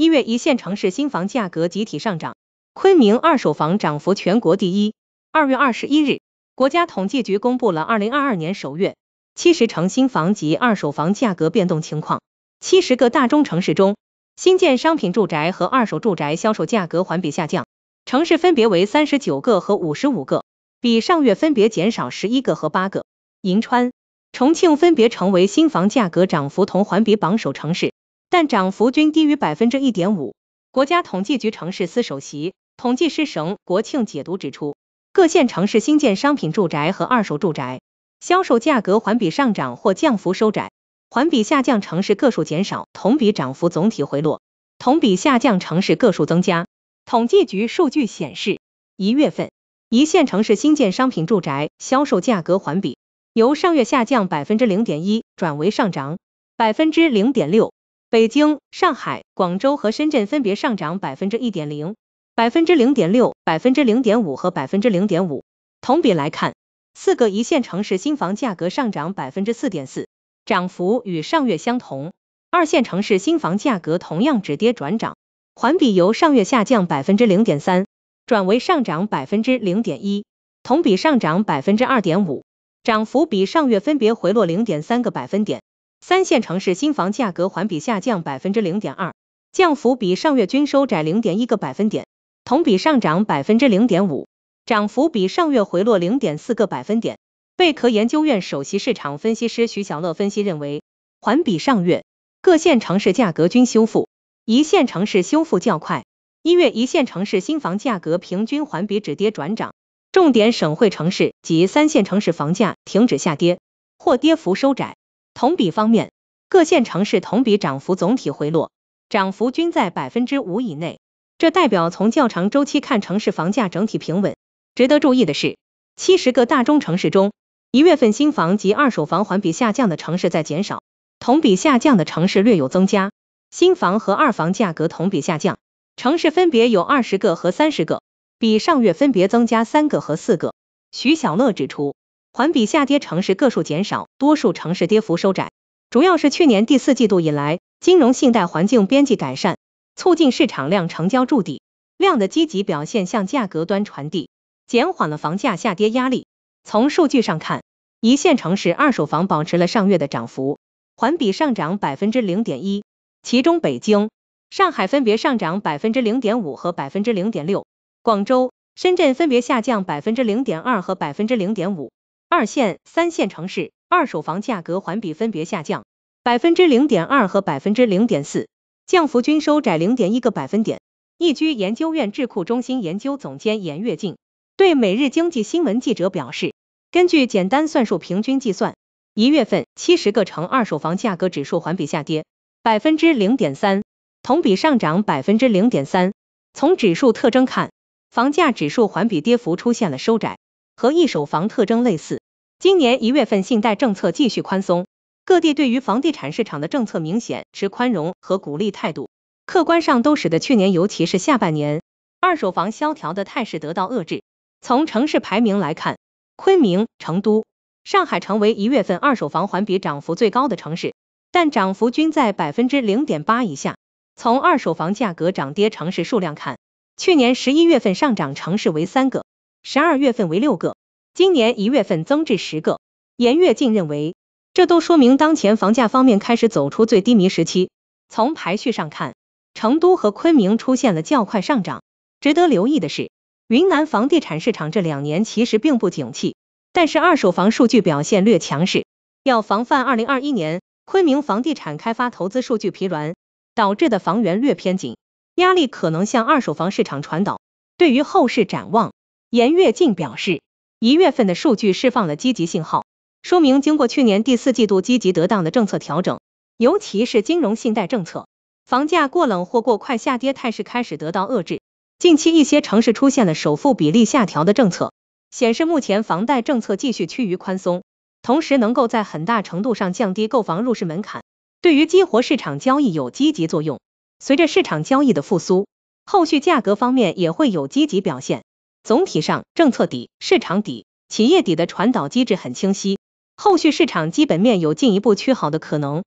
一月一线城市新房价格集体上涨，昆明二手房涨幅全国第一。二月二十一日，国家统计局公布了二零二二年首月七十城新房及二手房价格变动情况。七十个大中城市中，新建商品住宅和二手住宅销售价格环比下降，城市分别为三十九个和五十五个，比上月分别减少十一个和八个。银川、重庆分别成为新房价格涨幅同环比榜首城市。但涨幅均低于百分之一点五。国家统计局城市司首席统计师省国庆解读指出，各线城市新建商品住宅和二手住宅销售价格环比上涨或降幅收窄，环比下降城市个数减少，同比涨幅总体回落，同比下降城市个数增加。统计局数据显示，一月份一线城市新建商品住宅销售价格环比由上月下降百分之零点一转为上涨百分之零点六。北京、上海、广州和深圳分别上涨百分之一点零、百分之零点六、百分之零点五和百分之零点五。同比来看，四个一线城市新房价格上涨百分之四点四，涨幅与上月相同；二线城市新房价格同样止跌转涨，环比由上月下降百分之零点三，转为上涨百分之零点一，同比上涨百分之二点五，涨幅比上月分别回落零点三个百分点。三线城市新房价格环比下降百分之零点二，降幅比上月均收窄零点一个百分点，同比上涨百分之零点五，涨幅比上月回落零点四个百分点。贝壳研究院首席市场分析师徐小乐分析认为，环比上月，各线城市价格均修复，一线城市修复较快，一月一线城市新房价格平均环比止跌转涨，重点省会城市及三线城市房价停止下跌或跌幅收窄。同比方面，各线城市同比涨幅总体回落，涨幅均在百分之五以内。这代表从较长周期看，城市房价整体平稳。值得注意的是，七十个大中城市中，一月份新房及二手房环比下降的城市在减少，同比下降的城市略有增加。新房和二房价格同比下降城市分别有二十个和三十个，比上月分别增加三个和四个。徐小乐指出。环比下跌城市个数减少，多数城市跌幅收窄，主要是去年第四季度以来金融信贷环境边际改善，促进市场量成交筑底，量的积极表现向价格端传递，减缓了房价下跌压力。从数据上看，一线城市二手房保持了上月的涨幅，环比上涨百分之零点一，其中北京、上海分别上涨百分之零点五和百分之零点六，广州、深圳分别下降百分之零点二和百分之零点五。二线、三线城市二手房价格环比分别下降百分之零点二和百分之零点四，降幅均收窄零点一个百分点。易居研究院智库中心研究总监严跃进对《每日经济新闻》记者表示，根据简单算术平均计算，一月份七十个城二手房价格指数环比下跌百分之零点三，同比上涨百分之零点三。从指数特征看，房价指数环比跌幅出现了收窄。和一手房特征类似，今年一月份信贷政策继续宽松，各地对于房地产市场的政策明显持宽容和鼓励态度，客观上都使得去年尤其是下半年二手房萧条的态势得到遏制。从城市排名来看，昆明、成都、上海成为一月份二手房环比涨幅最高的城市，但涨幅均在百分之零点八以下。从二手房价格涨跌城市数量看，去年十一月份上涨城市为三个。十二月份为六个，今年一月份增至十个。严跃进认为，这都说明当前房价方面开始走出最低迷时期。从排序上看，成都和昆明出现了较快上涨。值得留意的是，云南房地产市场这两年其实并不景气，但是二手房数据表现略强势。要防范二零二一年昆明房地产开发投资数据疲软导致的房源略偏紧，压力可能向二手房市场传导。对于后市展望。严跃进表示，一月份的数据释放了积极信号，说明经过去年第四季度积极得当的政策调整，尤其是金融信贷政策，房价过冷或过快下跌态势开始得到遏制。近期一些城市出现了首付比例下调的政策，显示目前房贷政策继续趋于宽松，同时能够在很大程度上降低购房入市门槛，对于激活市场交易有积极作用。随着市场交易的复苏，后续价格方面也会有积极表现。总体上，政策底、市场底、企业底的传导机制很清晰，后续市场基本面有进一步趋好的可能。